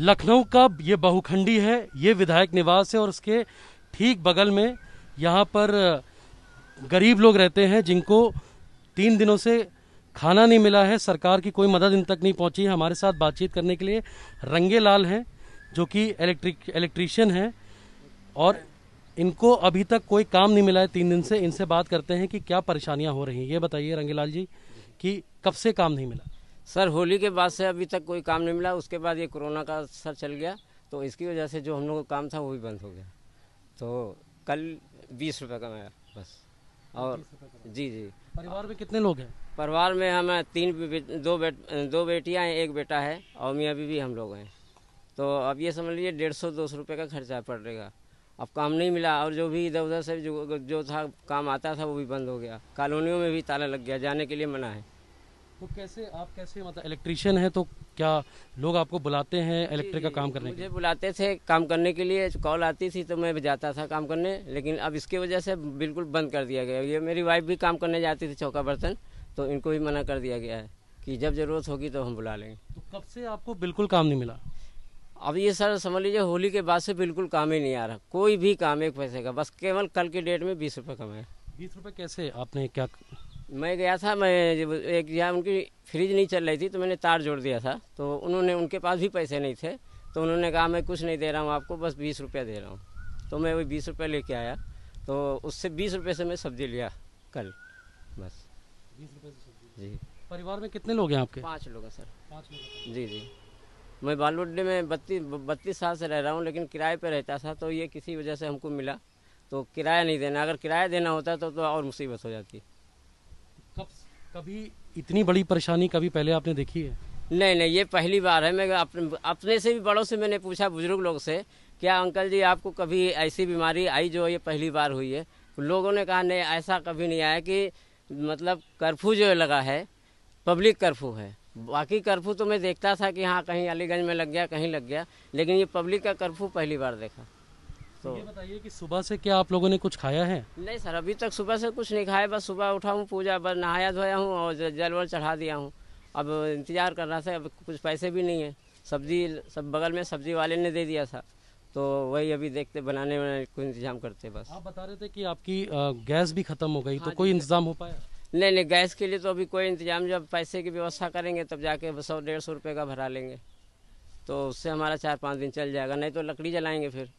लखनऊ का ये बहुखंडी है ये विधायक निवास है और उसके ठीक बगल में यहाँ पर गरीब लोग रहते हैं जिनको तीन दिनों से खाना नहीं मिला है सरकार की कोई मदद इन तक नहीं पहुँची है हमारे साथ बातचीत करने के लिए रंगे लाल हैं जो कि इलेक्ट्रिक इलेक्ट्रीशियन हैं और इनको अभी तक कोई काम नहीं मिला है तीन दिन से इनसे बात करते हैं कि क्या परेशानियां हो रही हैं ये बताइए रंगेलाल जी कि कब से काम नहीं मिला सर होली के बाद से अभी तक कोई काम नहीं मिला उसके बाद ये कोरोना का सर चल गया तो इसकी वजह से जो हम लोग का काम था वो भी बंद हो गया तो कल बीस रुपये का मैं बस और जी जी परिवार में कितने लोग हैं परिवार में हम तीन दो बेट दो बेटियाँ हैं एक बेटा है और मियाँ भी हम लोग हैं तो अब ये समझ लीजिए डेढ़ सौ दो सौ रुपये का खर्चा पड़ेगा अब काम नहीं मिला और जो भी इधर उधर से जो जो था काम आता था वो भी बंद हो गया कॉलोनियों में भी ताला लग गया जाने के लिए मना है तो कैसे आप कैसे मतलब इलेक्ट्रिशियन है तो क्या लोग आपको बुलाते हैं इलेक्ट्रिक का काम करने मुझे के लिए? बुलाते थे काम करने के लिए कॉल आती थी तो मैं जाता था काम करने लेकिन अब इसकी वजह से बिल्कुल बंद कर दिया गया ये मेरी वाइफ भी काम करने जाती थी चौका बर्तन तो इनको भी मना कर दिया गया है कि जब ज़रूरत होगी तो हम बुला लेंगे तो कब से आपको बिल्कुल काम नहीं मिला अब ये सर समझ लीजिए होली के बाद से बिल्कुल काम ही नहीं आ रहा कोई भी काम एक पैसे का बस केवल कल के डेट में बीस रुपये कमाए बीस रुपये कैसे आपने क्या मैं गया था मैं जब एक जहाँ उनकी फ्रिज नहीं चल रही थी तो मैंने तार जोड़ दिया था तो उन्होंने उनके पास भी पैसे नहीं थे तो उन्होंने कहा मैं कुछ नहीं दे रहा हूँ आपको बस बीस रुपया दे रहा हूँ तो मैं वही बीस रुपया लेके आया तो उससे बीस रुपये से मैं सब्जी लिया कल बस बीस रुपये से जी परिवार में कितने लोग हैं आपके पाँच लोग हैं सर पाँच लोग जी जी मैं बालोडे में बत्तीस बत्तीस साल से रह रहा हूँ लेकिन किराए पर रहता था तो ये किसी वजह से हमको मिला तो किराया नहीं देना अगर किराया देना होता तो, तो और मुसीबत हो जाती कभी इतनी बड़ी परेशानी कभी पहले आपने देखी है नहीं नहीं ये पहली बार है मैं अपने अपने से भी बड़ों से मैंने पूछा बुजुर्ग लोग से क्या अंकल जी आपको कभी ऐसी बीमारी आई जो ये पहली बार हुई है लोगों ने कहा नहीं ऐसा कभी नहीं आया कि मतलब कर्फ्यू जो लगा है पब्लिक कर्फ्यू है बाकी कर्फ्यू तो मैं देखता था कि हाँ कहीं अलीगंज में लग गया कहीं लग गया लेकिन ये पब्लिक का कर्फ्यू पहली बार देखा तो ये बताइए कि सुबह से क्या आप लोगों ने कुछ खाया है नहीं सर अभी तक सुबह से कुछ नहीं खाया बस सुबह उठा हूँ पूजा बस नहाया धोया हूँ और जल वल चढ़ा दिया हूँ अब इंतजार कर रहा था अब कुछ पैसे भी नहीं है सब्जी सब बगल में सब्जी वाले ने दे दिया था तो वही अभी देखते बनाने में कोई इंतजाम करते बस आप बता रहे थे कि आपकी गैस भी खत्म हो गई तो हाँ कोई इंतजाम हो पाया नहीं नहीं गैस के लिए तो अभी कोई इंतजाम जब पैसे की व्यवस्था करेंगे तब जाके सौ डेढ़ सौ रुपये का भरा लेंगे तो उससे हमारा चार पाँच दिन चल जाएगा नहीं तो लकड़ी जलाएंगे फिर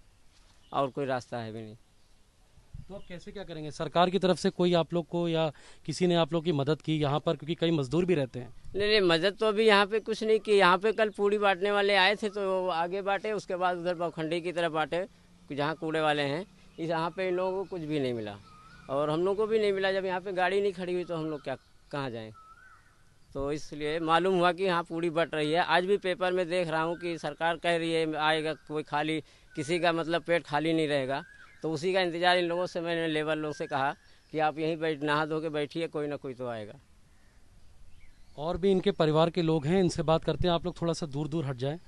और कोई रास्ता है भी नहीं तो आप कैसे क्या करेंगे सरकार की तरफ से कोई आप लोग को या किसी ने आप लोग की मदद की यहाँ पर क्योंकि कई मजदूर भी रहते हैं नहीं नहीं मदद तो अभी यहाँ पे कुछ नहीं की यहाँ पे कल पूड़ी बांटने वाले आए थे तो आगे बांटे उसके बाद उधर पखंडी की तरफ बांटे जहाँ कूड़े वाले हैं इस यहाँ पे इन लोगों को कुछ भी नहीं मिला और हम लोग को भी नहीं मिला जब यहाँ पे गाड़ी नहीं खड़ी हुई तो हम लोग क्या कहाँ जाएँ तो इसलिए मालूम हुआ कि यहाँ पूरी बट रही है आज भी पेपर में देख रहा हूँ कि सरकार कह रही है आएगा कोई खाली किसी का मतलब पेट खाली नहीं रहेगा तो उसी का इंतज़ार इन लोगों से मैंने लेबर लोगों से कहा कि आप यहीं बैठ नहा धो के बैठिए कोई ना कोई तो आएगा और भी इनके परिवार के लोग हैं इनसे बात करते हैं आप लोग थोड़ा सा दूर दूर हट जाए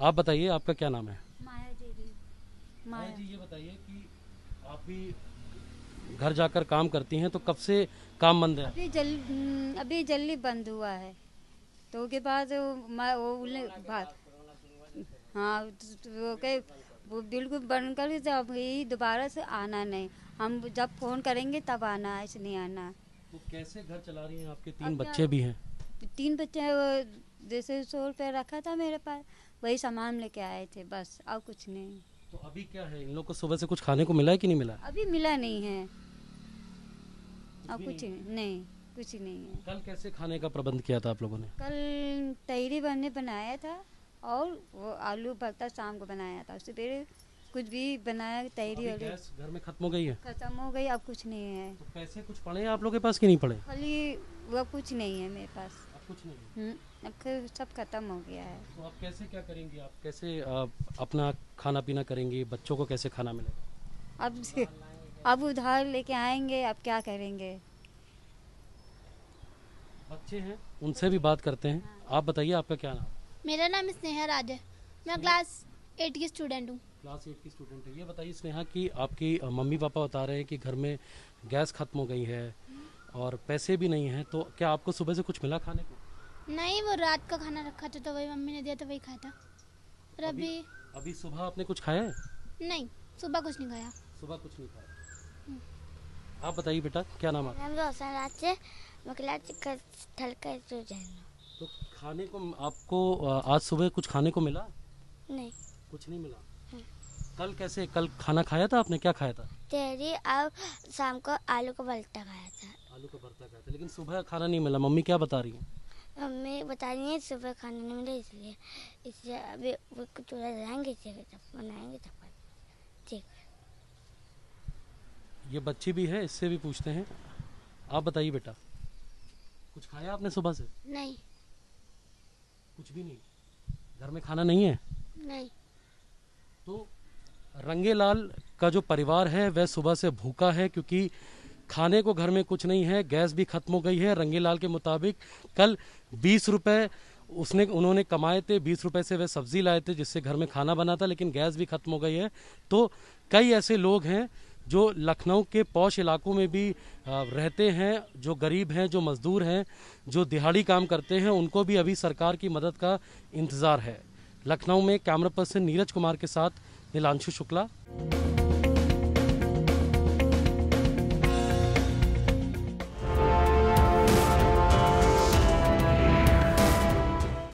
आप बताइए आपका क्या नाम है माया जी माया जी ये बताइए कि आप भी घर जाकर काम करती हैं तो कब से काम बंद है अभी जल हम्म, अभी जल्दी बंद हुआ है तो के बाद वो बात हाँ तो के वो बिल्कुल बंद कर दोबारा से आना नहीं हम जब फोन करेंगे तब आना ऐसे नहीं आना तो कैसे घर चला रही हैं आपके तीन बच्चे भी हैं तीन बच्चे जैसे सौ रुपये रखा था मेरे पास वही सामान लेके आए थे बस और कुछ नहीं तो अभी क्या है इन लोग को सुबह से कुछ खाने को मिला है कि नहीं मिला अभी मिला नहीं है आ, कुछ नहीं कुछ नहीं है कल कैसे खाने का प्रबंध किया था आप लोगों ने कल तहरी बनने बनाया था और वो आलू भरता शाम को बनाया था उससे पहले कुछ भी बनाया तहरी वाली घर में खत्म हो गई है खत्म हो गई अब कुछ नहीं है तो पैसे कुछ पड़े आप लोगों के पास कि नहीं पड़े खाली वो कुछ नहीं है मेरे पास अब कुछ नहीं हम्म, अब सब खत्म हो गया है तो आप कैसे क्या करेंगी आप कैसे आप अपना खाना पीना करेंगी बच्चों को कैसे खाना मिलेगा अब अब उधार लेके आएंगे अब क्या करेंगे बच्चे हैं उनसे भी बात करते हैं हाँ। आप बताइए आपका क्या नाम मेरा नाम स्नेहा राज है मैं हम्म। क्लास एट की स्टूडेंट हूँ क्लास एट की स्टूडेंट है ये बताइए स्नेहा कि आपकी मम्मी पापा बता रहे हैं कि घर में गैस खत्म हो गई है हम्म। और पैसे भी नहीं हैं तो क्या आपको सुबह से कुछ मिला खाने को नहीं वो रात का खाना रखा था तो वही मम्मी ने दिया तो वही खाया था अभी अभी सुबह आपने कुछ खाया है नहीं सुबह कुछ नहीं खाया सुबह कुछ नहीं खाया आप बताइए बेटा क्या नाम है तो खाने को आपको आज सुबह कुछ खाने को मिला नहीं कुछ नहीं मिला हम्म। कल कैसे कल खाना खाया था आपने क्या खाया था तेरी और शाम को आलू का भरता खाया था आलू का भरता खाया था लेकिन सुबह खाना नहीं मिला मम्मी क्या बता रही है मम्मी बता रही है सुबह खाना नहीं मिला इसलिए इसलिए अभी वो चूल्हा जलाएंगे इसलिए बनाएंगे तब ठीक ये बच्ची भी है इससे भी पूछते हैं आप बताइए बेटा कुछ खाया आपने सुबह से नहीं कुछ भी नहीं घर में खाना नहीं है नहीं तो रंगेलाल का जो परिवार है वह सुबह से भूखा है क्योंकि खाने को घर में कुछ नहीं है गैस भी खत्म हो गई है रंगेलाल के मुताबिक कल बीस रुपये उसने उन्होंने कमाए थे बीस रुपए से वह सब्जी लाए थे जिससे घर में खाना बना था लेकिन गैस भी खत्म हो गई है तो कई ऐसे लोग हैं जो लखनऊ के पौश इलाकों में भी रहते हैं जो गरीब हैं जो मजदूर हैं जो दिहाड़ी काम करते हैं उनको भी अभी सरकार की मदद का इंतज़ार है लखनऊ में कैमरा पर्सन नीरज कुमार के साथ नीलांशु शुक्ला